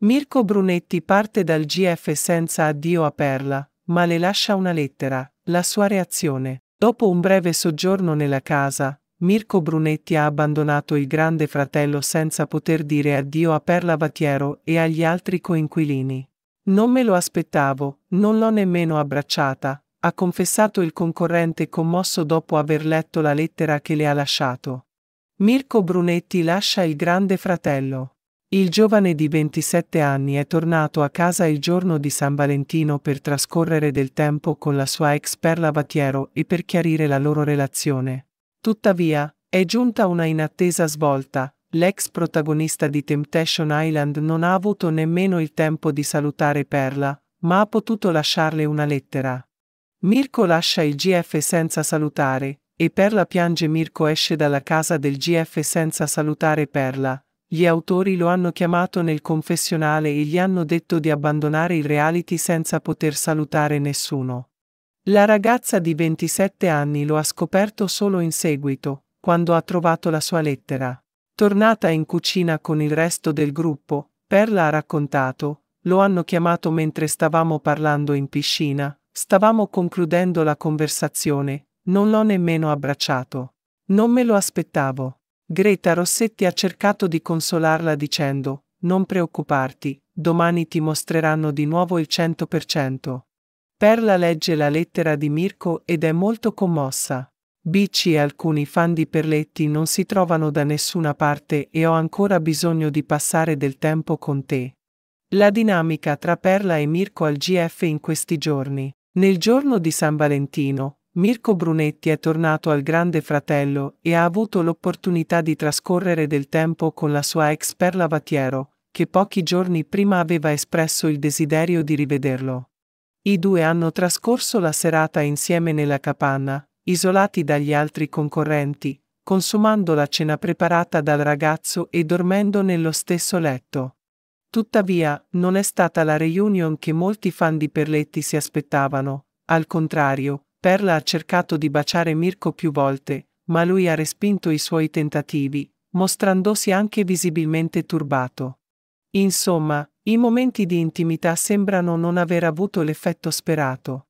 Mirko Brunetti parte dal GF senza addio a Perla, ma le lascia una lettera, la sua reazione. Dopo un breve soggiorno nella casa, Mirko Brunetti ha abbandonato il grande fratello senza poter dire addio a Perla Vatiero e agli altri coinquilini. Non me lo aspettavo, non l'ho nemmeno abbracciata, ha confessato il concorrente commosso dopo aver letto la lettera che le ha lasciato. Mirko Brunetti lascia il grande fratello. Il giovane di 27 anni è tornato a casa il giorno di San Valentino per trascorrere del tempo con la sua ex Perla Vatiero e per chiarire la loro relazione. Tuttavia, è giunta una inattesa svolta, l'ex protagonista di Temptation Island non ha avuto nemmeno il tempo di salutare Perla, ma ha potuto lasciarle una lettera. Mirko lascia il GF senza salutare, e Perla piange Mirko esce dalla casa del GF senza salutare Perla, gli autori lo hanno chiamato nel confessionale e gli hanno detto di abbandonare il reality senza poter salutare nessuno. La ragazza di 27 anni lo ha scoperto solo in seguito, quando ha trovato la sua lettera. Tornata in cucina con il resto del gruppo, Perla ha raccontato, lo hanno chiamato mentre stavamo parlando in piscina, stavamo concludendo la conversazione, non l'ho nemmeno abbracciato. Non me lo aspettavo. Greta Rossetti ha cercato di consolarla dicendo, non preoccuparti, domani ti mostreranno di nuovo il 100%. Perla legge la lettera di Mirko ed è molto commossa. Bici e alcuni fan di Perletti non si trovano da nessuna parte e ho ancora bisogno di passare del tempo con te. La dinamica tra Perla e Mirko al GF in questi giorni. Nel giorno di San Valentino, Mirko Brunetti è tornato al Grande Fratello e ha avuto l'opportunità di trascorrere del tempo con la sua ex Perla Vattiero, che pochi giorni prima aveva espresso il desiderio di rivederlo. I due hanno trascorso la serata insieme nella capanna, isolati dagli altri concorrenti, consumando la cena preparata dal ragazzo e dormendo nello stesso letto. Tuttavia, non è stata la reunion che molti fan di Perletti si aspettavano, al contrario, Perla ha cercato di baciare Mirko più volte, ma lui ha respinto i suoi tentativi, mostrandosi anche visibilmente turbato. Insomma, i momenti di intimità sembrano non aver avuto l'effetto sperato.